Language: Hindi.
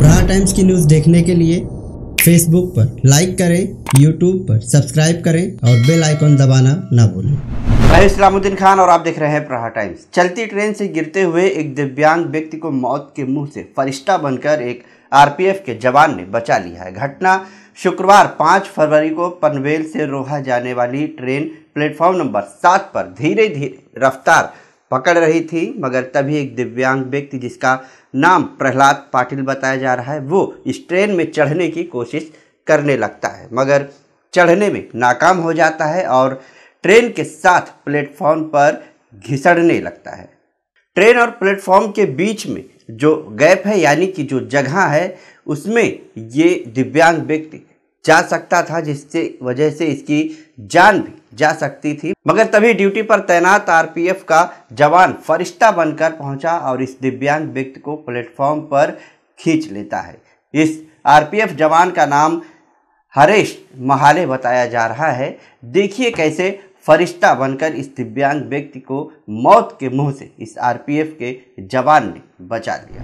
प्रहार टाइम्स की न्यूज़ देखने के लिए फेसबुक पर लाइक करें यूट्यूब पर सब्सक्राइब करें और बेल आइकॉन दबाना ना भूलें मैं इस्लामुद्दीन खान और आप देख रहे हैं प्रहार टाइम्स चलती ट्रेन से गिरते हुए एक दिव्यांग व्यक्ति को मौत के मुंह से फरिश्ता बनकर एक आरपीएफ के जवान ने बचा लिया है घटना शुक्रवार पाँच फरवरी को पनवेल से रोहा जाने वाली ट्रेन प्लेटफॉर्म नंबर सात पर धीरे धीरे रफ्तार पकड़ रही थी मगर तभी एक दिव्यांग व्यक्ति जिसका नाम प्रहलाद पाटिल बताया जा रहा है वो इस ट्रेन में चढ़ने की कोशिश करने लगता है मगर चढ़ने में नाकाम हो जाता है और ट्रेन के साथ प्लेटफॉर्म पर घिसड़ने लगता है ट्रेन और प्लेटफॉर्म के बीच में जो गैप है यानी कि जो जगह है उसमें ये दिव्यांग व्यक्ति जा सकता था जिससे वजह से इसकी जान भी जा सकती थी मगर तभी ड्यूटी पर तैनात आरपीएफ का जवान फरिश्ता बनकर पहुंचा और इस दिव्यांग व्यक्ति को प्लेटफॉर्म पर खींच लेता है इस आरपीएफ जवान का नाम हरेश महाले बताया जा रहा है देखिए कैसे फरिश्ता बनकर इस दिव्यांग व्यक्ति को मौत के मुंह से इस आरपीएफ के जवान ने बचा लिया